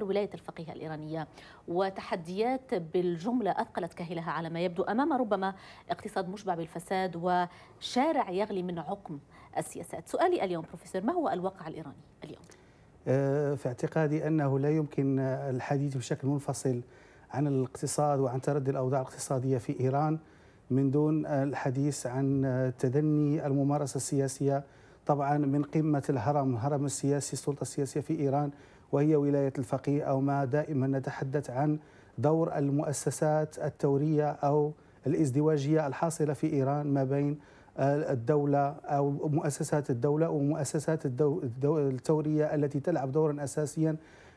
أكثر ولاية الفقيه الإيرانية وتحديات بالجملة أثقلت كاهلها على ما يبدو أمام ربما اقتصاد مشبع بالفساد وشارع يغلي من عقم السياسات سؤالي اليوم بروفيسور ما هو الواقع الإيراني اليوم؟ أه، في اعتقادي أنه لا يمكن الحديث بشكل منفصل عن الاقتصاد وعن تردي الأوضاع الاقتصادية في إيران من دون الحديث عن تدني الممارسة السياسية طبعا من قمة الهرم الهرم السياسي السلطة السياسية في إيران وهي ولاية الفقيه أو ما دائما نتحدث عن دور المؤسسات التورية أو الازدواجية الحاصلة في إيران ما بين الدولة أو مؤسسات الدولة ومؤسسات التورية التي تلعب دورا أساسيا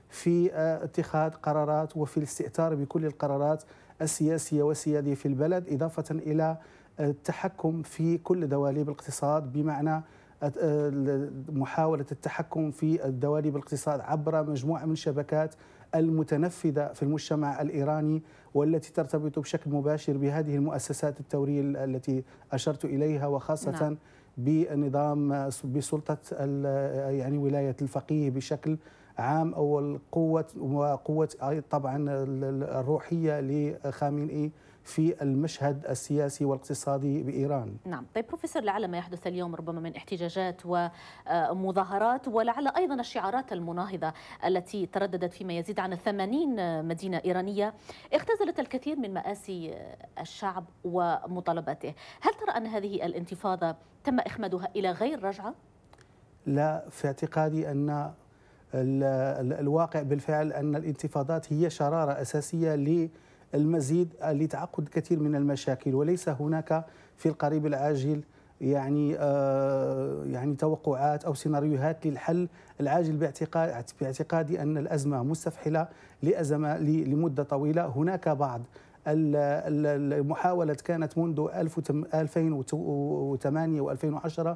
في اتخاذ قرارات وفي الاستئثار بكل القرارات السياسية والسيادية في البلد إضافة إلى التحكم في كل دواليب الاقتصاد بمعنى آه، محاولة التحكم في الدواليب بالاقتصاد عبر مجموعة من شبكات المتنفذة في المجتمع الإيراني والتي ترتبط بشكل مباشر بهذه المؤسسات التورية التي أشرت إليها وخاصة نعم. بنظام آه، بسلطة آه، يعني ولاية الفقيه بشكل عام أول قوة وقوة طبعا الروحية لخامنئي في المشهد السياسي والاقتصادي بإيران نعم طيب بروفيسور لعل ما يحدث اليوم ربما من احتجاجات ومظاهرات ولعل أيضا الشعارات المناهضة التي ترددت فيما يزيد عن الثمانين مدينة إيرانية اختزلت الكثير من مآسي الشعب ومطالباته هل ترى أن هذه الانتفاضة تم إخمادها إلى غير رجعة؟ لا في اعتقادي أن الواقع بالفعل أن الانتفاضات هي شرارة أساسية للمزيد لتعقد كثير من المشاكل وليس هناك في القريب العاجل يعني آه يعني توقعات او سيناريوهات للحل العاجل باعتقاد باعتقادي ان الازمه مستفحله لازمه لمده طويله هناك بعض المحاولة كانت منذ 2008 و2010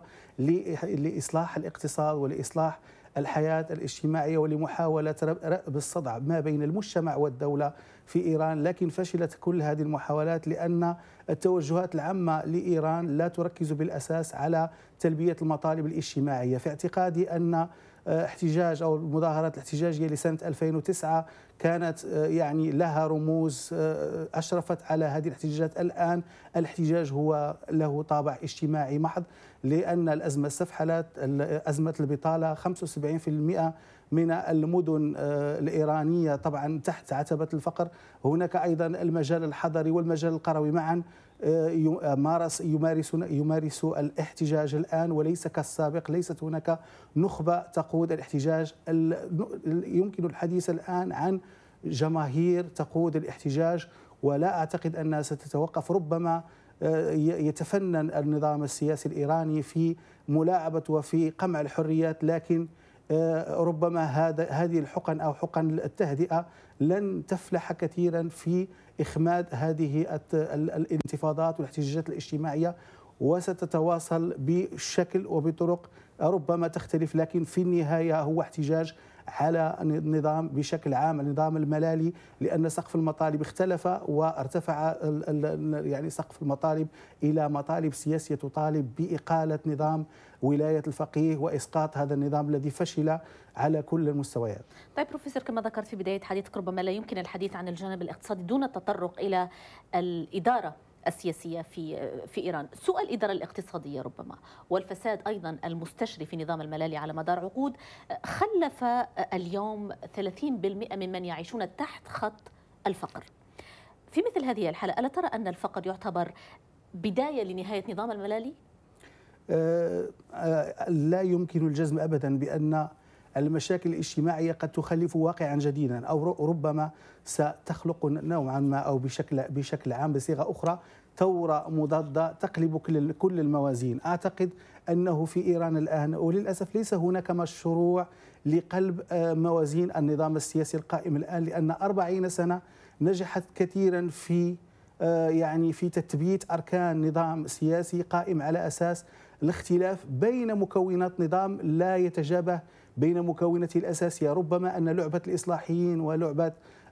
لإصلاح الاقتصاد ولإصلاح الحياة الاجتماعية ولمحاولة رأب الصدع ما بين المجتمع والدولة في إيران لكن فشلت كل هذه المحاولات لأن التوجهات العامة لإيران لا تركز بالأساس على تلبية المطالب الاجتماعية في اعتقادي أن احتجاج أو المظاهرات الاحتجاجية لسنة 2009 كانت آه، يعني لها رموز آه، آه، أشرفت على هذه الاحتجاجات الآن الاحتجاج هو له طابع اجتماعي محض لأن الأزمة استفحلت أزمة البطالة 75% من المدن آه، الإيرانية طبعا تحت عتبة الفقر هناك أيضا المجال الحضري والمجال القروي معا آه، يمارس آه، يمارس يمارس الاحتجاج الان وليس كالسابق ليست هناك نخبه تقود الاحتجاج يمكن الحديث الان عن جماهير تقود الاحتجاج ولا اعتقد انها ستتوقف ربما يتفنن النظام السياسي الايراني في ملاعبه وفي قمع الحريات لكن آه، ربما هذا هذه الحقن او حقن التهدئه لن تفلح كثيرا في اخماد هذه الانتفاضات والاحتجاجات الاجتماعيه وستتواصل بشكل وبطرق ربما تختلف لكن في النهايه هو احتجاج على النظام بشكل عام النظام الملالي لان سقف المطالب اختلف وارتفع يعني سقف المطالب الى مطالب سياسيه تطالب باقاله نظام ولايه الفقيه واسقاط هذا النظام الذي فشل على كل المستويات. طيب بروفيسور كما ذكرت في بدايه حديثك ربما لا يمكن الحديث عن الجانب الاقتصادي دون التطرق الى الاداره السياسية في في إيران سوء الإدارة الاقتصادية ربما والفساد أيضا المستشري في نظام الملالي على مدار عقود خلف اليوم 30% ممن يعيشون تحت خط الفقر في مثل هذه الحالة ألا ترى أن الفقر يعتبر بداية لنهاية نظام الملالي؟ أه، أه، لا يمكن الجزم أبدا بأن المشاكل الاجتماعية قد تخلف واقعا جديدا أو ربما ستخلق نوعا ما أو بشكل, بشكل عام بصيغة أخرى ثورة مضادة تقلب كل الموازين أعتقد أنه في إيران الآن وللأسف ليس هناك مشروع لقلب آه، موازين النظام السياسي القائم الآن لأن أربعين سنة نجحت كثيرا في آه، يعني في تثبيت أركان نظام سياسي قائم على أساس الاختلاف بين مكونات نظام لا يتجابه بين مكونته الأساسية ربما أن لعبة الإصلاحيين ولعبة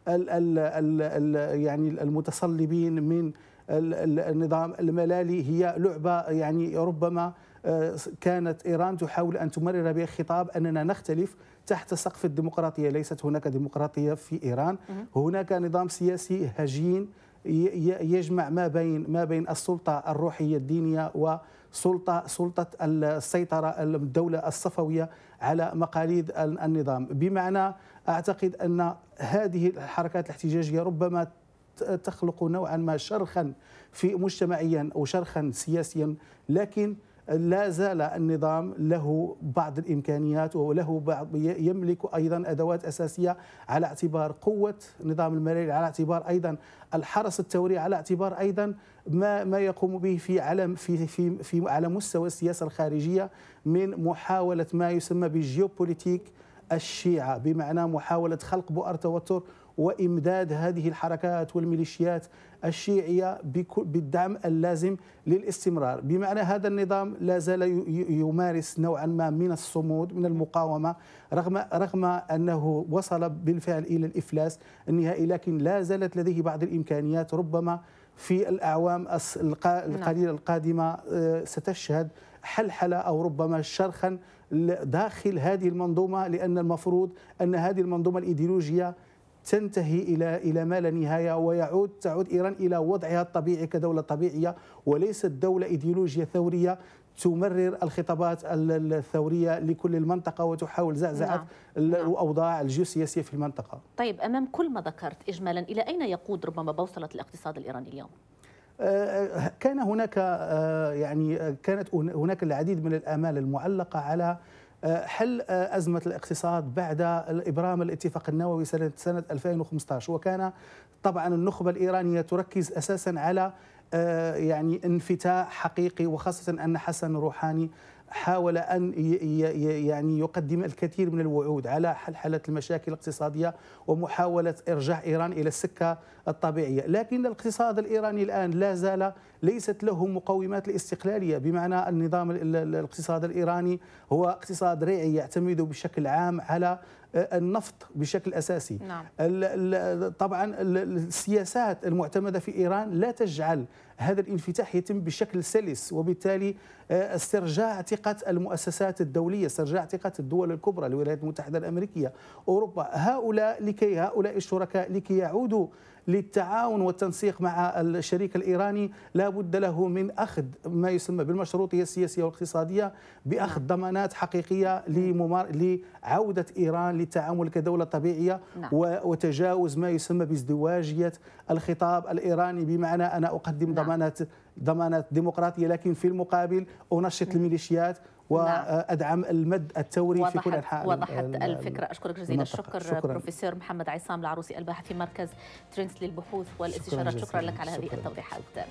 ال ال ال الـ يعني المتصلبين من النظام الملالي هي لعبة يعني ربما آه، كانت إيران تحاول أن تمرر بها خطاب أننا نختلف تحت سقف الديمقراطية ليست هناك ديمقراطية في إيران هناك نظام سياسي هجين يجمع ما بين ما بين السلطة الروحية الدينية و سلطة سلطة السيطرة الدولة الصفوية على مقاليد النظام بمعنى أعتقد أن هذه الحركات الاحتجاجية ربما تخلق نوعا ما شرخا في مجتمعيا أو شرخا سياسيا لكن لا زال النظام له بعض الامكانيات وله بعض يملك ايضا ادوات اساسيه على اعتبار قوه نظام المريري على اعتبار ايضا الحرس الثوري على اعتبار ايضا ما ما يقوم به في علم في في في على مستوى السياسه الخارجيه من محاوله ما يسمى بالجيوبوليتيك الشيعه بمعنى محاوله خلق بؤر توتر وإمداد هذه الحركات والميليشيات الشيعية بالدعم اللازم للاستمرار بمعنى هذا النظام لا زال يمارس نوعا ما من الصمود من المقاومة رغم, رغم أنه وصل بالفعل إلى الإفلاس النهائي لكن لا زالت لديه بعض الإمكانيات ربما في الأعوام نعم. القليلة القادمة آه، ستشهد حلحلة أو ربما شرخا داخل هذه المنظومة لأن المفروض أن هذه المنظومة الإيديولوجية تنتهي الى الى ما لا نهايه ويعود تعود ايران الى وضعها الطبيعي كدوله طبيعيه وليست دوله ايديولوجيه ثوريه تمرر الخطابات الثوريه لكل المنطقه وتحاول زعزعه نعم. نعم. الاوضاع الجيوسياسيه في المنطقه. طيب امام كل ما ذكرت اجمالا الى اين يقود ربما بوصله الاقتصاد الايراني اليوم؟ آه، آه، كان هناك آه، يعني كانت هناك العديد من الامال المعلقه على أه، حل أه، أزمة الاقتصاد بعد إبرام الاتفاق النووي سنة 2015 وكان طبعا النخبة الإيرانية تركز أساسا على آه، يعني انفتاح حقيقي وخاصة أن حسن روحاني حاول أن يعني يقدم الكثير من الوعود على حل حالة المشاكل الاقتصادية ومحاولة إرجاع إيران إلى السكة الطبيعية لكن الاقتصاد الإيراني الآن لا زال ليست له مقومات الاستقلالية بمعنى النظام الاقتصاد الإيراني هو اقتصاد ريعي يعتمد بشكل عام على آه، النفط بشكل أساسي نعم. طبعا السياسات المعتمدة في إيران لا تجعل هذا الانفتاح يتم بشكل سلس وبالتالي آه، استرجاع ثقة المؤسسات الدولية استرجاع ثقة الدول الكبرى الولايات المتحدة الأمريكية أوروبا هؤلاء لكي هؤلاء الشركاء لكي يعودوا للتعاون والتنسيق مع الشريك الإيراني لا بد له من أخذ ما يسمى بالمشروطية السياسية والاقتصادية بأخذ نعم. ضمانات حقيقية لممار... لعودة إيران للتعامل كدولة طبيعية نعم. وتجاوز ما يسمى بازدواجية الخطاب الايراني بمعنى انا اقدم نعم. ضمانات ضمانات ديمقراطيه لكن في المقابل انشط نعم. الميليشيات نعم. وادعم المد الثوري في كل انحاء وضحت الفكره اشكرك جزيل الشكر شكرا. بروفيسور محمد عصام العروسي الباحث في مركز ترينس للبحوث والاستشارات شكرا, شكرا لك على هذه التوضيحات